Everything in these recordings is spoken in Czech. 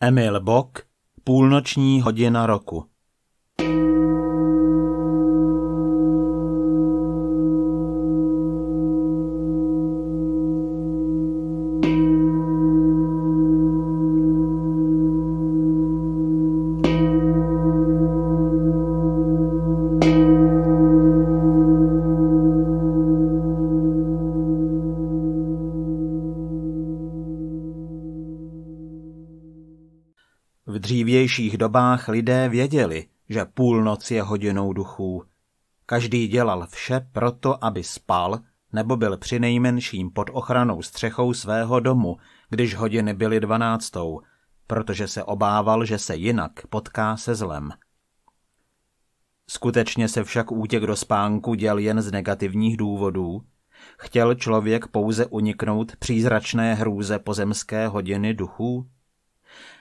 Emil Bok Půlnoční hodina roku dřívějších dobách lidé věděli, že půlnoc je hodinou duchů. Každý dělal vše proto, aby spal nebo byl přinejmenším pod ochranou střechou svého domu, když hodiny byly dvanáctou, protože se obával, že se jinak potká se zlem. Skutečně se však útěk do spánku děl jen z negativních důvodů. Chtěl člověk pouze uniknout přízračné hrůze pozemské hodiny duchů?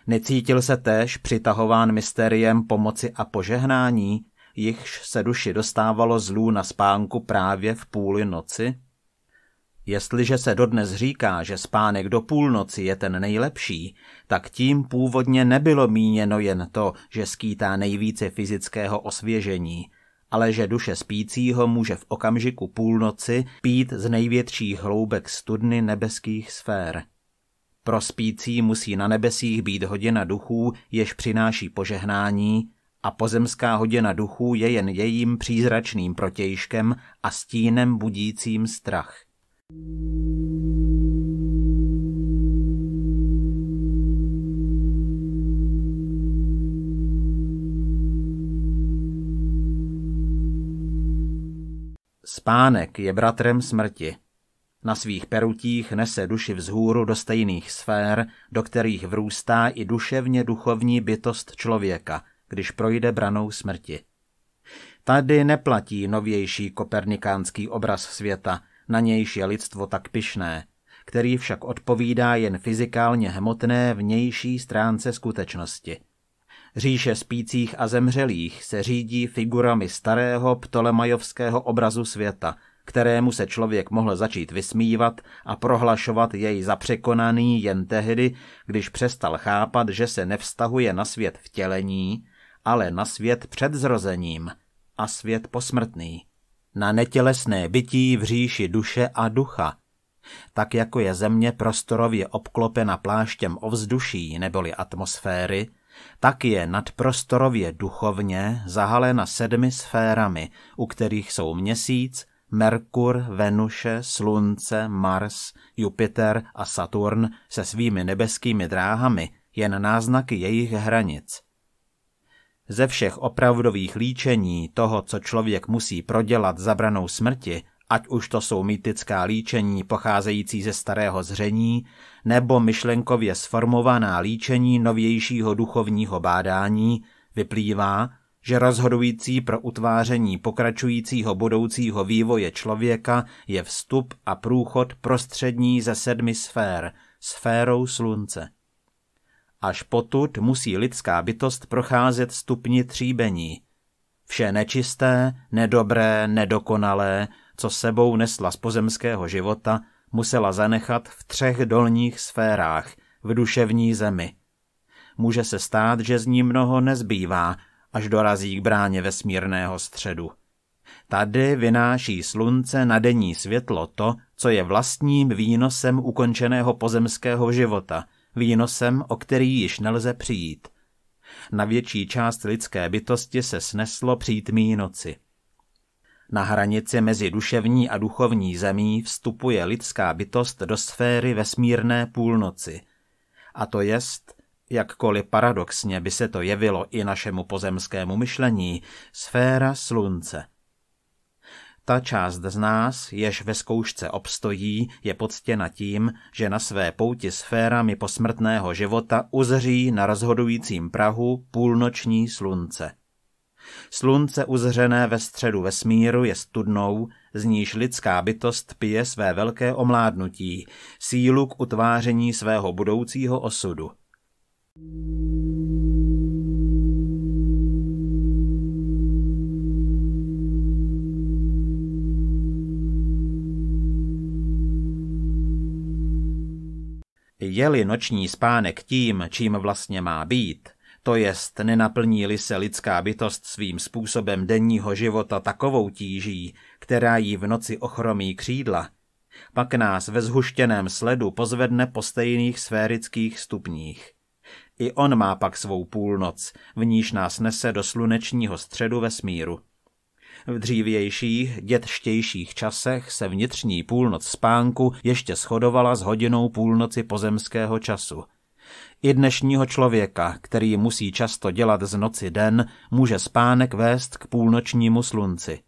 Necítil se též přitahován mysteriem pomoci a požehnání, jichž se duši dostávalo zlů na spánku právě v půli noci? Jestliže se dodnes říká, že spánek do půlnoci je ten nejlepší, tak tím původně nebylo míněno jen to, že skýtá nejvíce fyzického osvěžení, ale že duše spícího může v okamžiku půlnoci pít z největších hloubek studny nebeských sfér. Pro spící musí na nebesích být hodina duchů, jež přináší požehnání, a pozemská hodina duchů je jen jejím přízračným protějškem a stínem budícím strach. Spánek je bratrem smrti. Na svých perutích nese duši vzhůru do stejných sfér, do kterých vrůstá i duševně duchovní bytost člověka, když projde branou smrti. Tady neplatí novější kopernikánský obraz světa, na nějž je lidstvo tak pyšné, který však odpovídá jen fyzikálně hmotné vnější stránce skutečnosti. Říše spících a zemřelých se řídí figurami starého ptolemajovského obrazu světa – kterému se člověk mohl začít vysmívat a prohlašovat jej za překonaný jen tehdy, když přestal chápat, že se nevztahuje na svět vtělení, ale na svět před zrozením a svět posmrtný, na netělesné bytí v říši duše a ducha, tak jako je země prostorově obklopena pláštěm ovzduší neboli atmosféry, tak je nadprostorově duchovně zahalena sedmi sférami, u kterých jsou měsíc, Merkur, Venuše, Slunce, Mars, Jupiter a Saturn se svými nebeskými dráhami jen náznaky jejich hranic. Ze všech opravdových líčení toho, co člověk musí prodělat zabranou smrti, ať už to jsou mýtická líčení pocházející ze starého zření, nebo myšlenkově sformovaná líčení novějšího duchovního bádání, vyplývá, že rozhodující pro utváření pokračujícího budoucího vývoje člověka je vstup a průchod prostřední ze sedmi sfér, sférou slunce. Až potud musí lidská bytost procházet stupni tříbení. Vše nečisté, nedobré, nedokonalé, co sebou nesla z pozemského života, musela zanechat v třech dolních sférách, v duševní zemi. Může se stát, že z ní mnoho nezbývá, až dorazí k bráně vesmírného středu. Tady vynáší slunce na denní světlo to, co je vlastním výnosem ukončeného pozemského života, výnosem, o který již nelze přijít. Na větší část lidské bytosti se sneslo přítmí noci. Na hranici mezi duševní a duchovní zemí vstupuje lidská bytost do sféry vesmírné půlnoci. A to jest Jakkoliv paradoxně by se to jevilo i našemu pozemskému myšlení, sféra slunce. Ta část z nás, jež ve zkoušce obstojí, je poctěna tím, že na své pouti sférami posmrtného života uzří na rozhodujícím Prahu půlnoční slunce. Slunce uzřené ve středu vesmíru je studnou, z níž lidská bytost pije své velké omládnutí, sílu k utváření svého budoucího osudu. Je-li noční spánek tím, čím vlastně má být, to jest nenaplní-li se lidská bytost svým způsobem denního života takovou tíží, která jí v noci ochromí křídla, pak nás ve zhuštěném sledu pozvedne po stejných sférických stupních. I on má pak svou půlnoc, v níž nás nese do slunečního středu vesmíru. V dřívějších, dětštějších časech se vnitřní půlnoc spánku ještě shodovala s hodinou půlnoci pozemského času. I dnešního člověka, který musí často dělat z noci den, může spánek vést k půlnočnímu slunci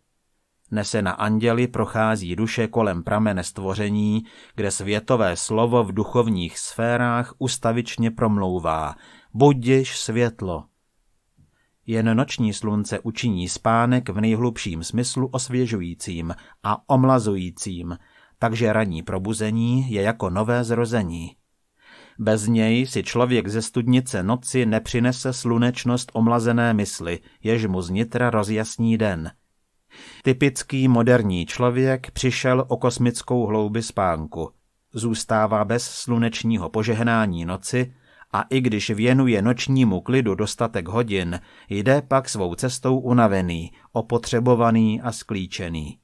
nese na anděli prochází duše kolem pramene stvoření, kde světové slovo v duchovních sférách ustavičně promlouvá Budiš světlo. Jen noční slunce učiní spánek v nejhlubším smyslu osvěžujícím a omlazujícím, takže ranní probuzení je jako nové zrození. Bez něj si člověk ze studnice noci nepřinese slunečnost omlazené mysli, jež mu znitra rozjasní den – Typický moderní člověk přišel o kosmickou hloubi spánku, zůstává bez slunečního požehnání noci a i když věnuje nočnímu klidu dostatek hodin, jde pak svou cestou unavený, opotřebovaný a sklíčený.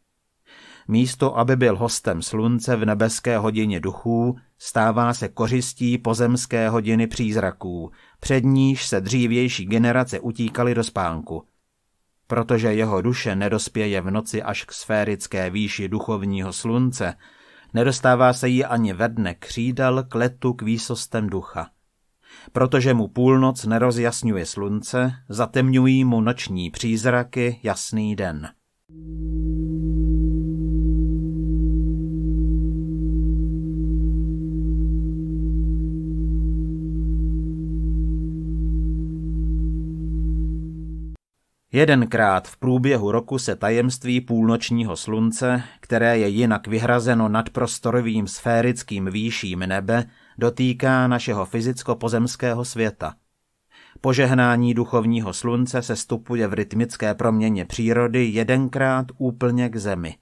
Místo, aby byl hostem slunce v nebeské hodině duchů, stává se kořistí pozemské hodiny přízraků, před níž se dřívější generace utíkaly do spánku – protože jeho duše nedospěje v noci až k sférické výši duchovního slunce, nedostává se jí ani ve dne křídel k letu k výsostem ducha. Protože mu půlnoc nerozjasňuje slunce, zatemňují mu noční přízraky jasný den. Jedenkrát v průběhu roku se tajemství půlnočního slunce, které je jinak vyhrazeno nadprostorovým sférickým výším nebe, dotýká našeho fyzicko-pozemského světa. Požehnání duchovního slunce se stupuje v rytmické proměně přírody jedenkrát úplně k zemi.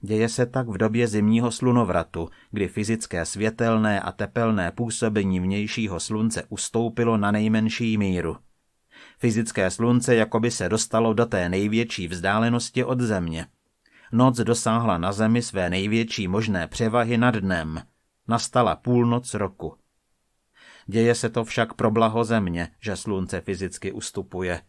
Děje se tak v době zimního slunovratu, kdy fyzické světelné a tepelné působení vnějšího slunce ustoupilo na nejmenší míru – Fyzické slunce jako by se dostalo do té největší vzdálenosti od země. Noc dosáhla na zemi své největší možné převahy nad dnem. Nastala půlnoc roku. Děje se to však pro blaho země, že slunce fyzicky ustupuje.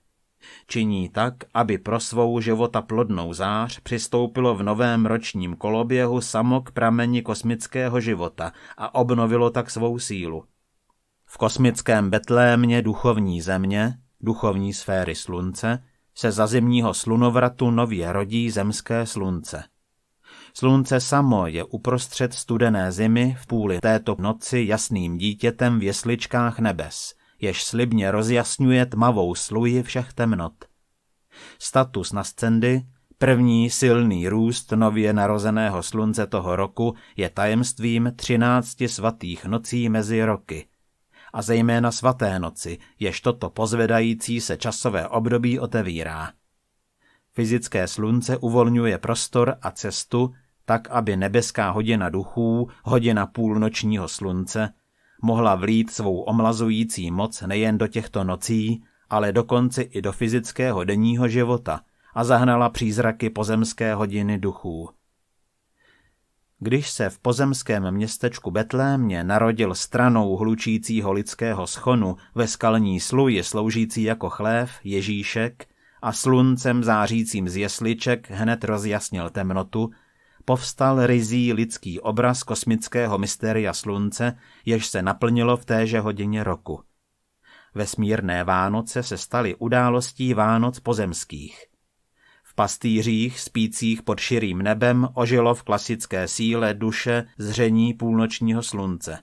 Činí tak, aby pro svou života plodnou zář přistoupilo v novém ročním koloběhu samo k prameni kosmického života a obnovilo tak svou sílu. V kosmickém betlémě duchovní země duchovní sféry slunce, se za zimního slunovratu nově rodí zemské slunce. Slunce samo je uprostřed studené zimy v půli této noci jasným dítětem v jesličkách nebes, jež slibně rozjasňuje tmavou sluji všech temnot. Status scendy, první silný růst nově narozeného slunce toho roku, je tajemstvím třinácti svatých nocí mezi roky, a zejména svaté noci, jež toto pozvedající se časové období otevírá. Fyzické slunce uvolňuje prostor a cestu tak, aby nebeská hodina duchů, hodina půlnočního slunce, mohla vlít svou omlazující moc nejen do těchto nocí, ale dokonce i do fyzického denního života a zahnala přízraky pozemské hodiny duchů. Když se v pozemském městečku Betlémě narodil stranou hlučícího lidského schonu ve skalní sluji sloužící jako chlév, Ježíšek a sluncem zářícím z jesliček hned rozjasnil temnotu, povstal rizí lidský obraz kosmického mysteria slunce, jež se naplnilo v téže hodině roku. Vesmírné Vánoce se staly událostí Vánoc pozemských – pastýřích spících pod širým nebem ožilo v klasické síle duše zření půlnočního slunce.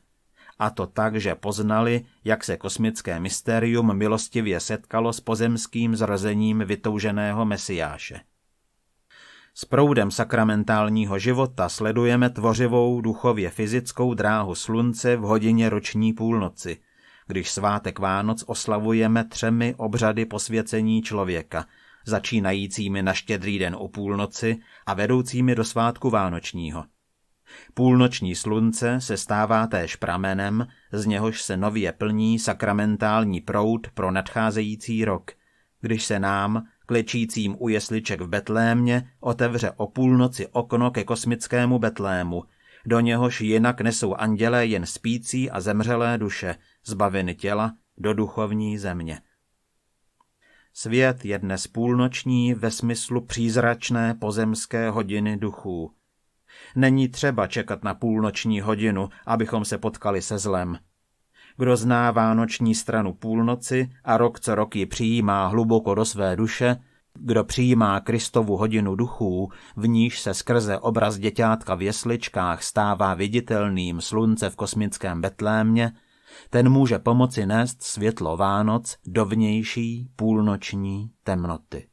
A to tak, že poznali, jak se kosmické mysterium milostivě setkalo s pozemským zrazením vytouženého mesiáše. S proudem sakramentálního života sledujeme tvořivou duchově fyzickou dráhu slunce v hodině roční půlnoci, když svátek Vánoc oslavujeme třemi obřady posvěcení člověka – začínajícími na štědrý den o půlnoci a vedoucími do svátku Vánočního. Půlnoční slunce se stává též pramenem, z něhož se nově plní sakramentální proud pro nadcházející rok, když se nám, klečícím u jesliček v Betlémě, otevře o půlnoci okno ke kosmickému Betlému, do něhož jinak nesou andělé jen spící a zemřelé duše, zbaveny těla do duchovní země. Svět je dnes půlnoční ve smyslu přízračné pozemské hodiny duchů. Není třeba čekat na půlnoční hodinu, abychom se potkali se zlem. Kdo zná vánoční stranu půlnoci a rok co rok ji přijímá hluboko do své duše, kdo přijímá Kristovu hodinu duchů, v níž se skrze obraz děťátka v jesličkách stává viditelným slunce v kosmickém betlémě, ten může pomoci nést světlo Vánoc do vnější půlnoční temnoty.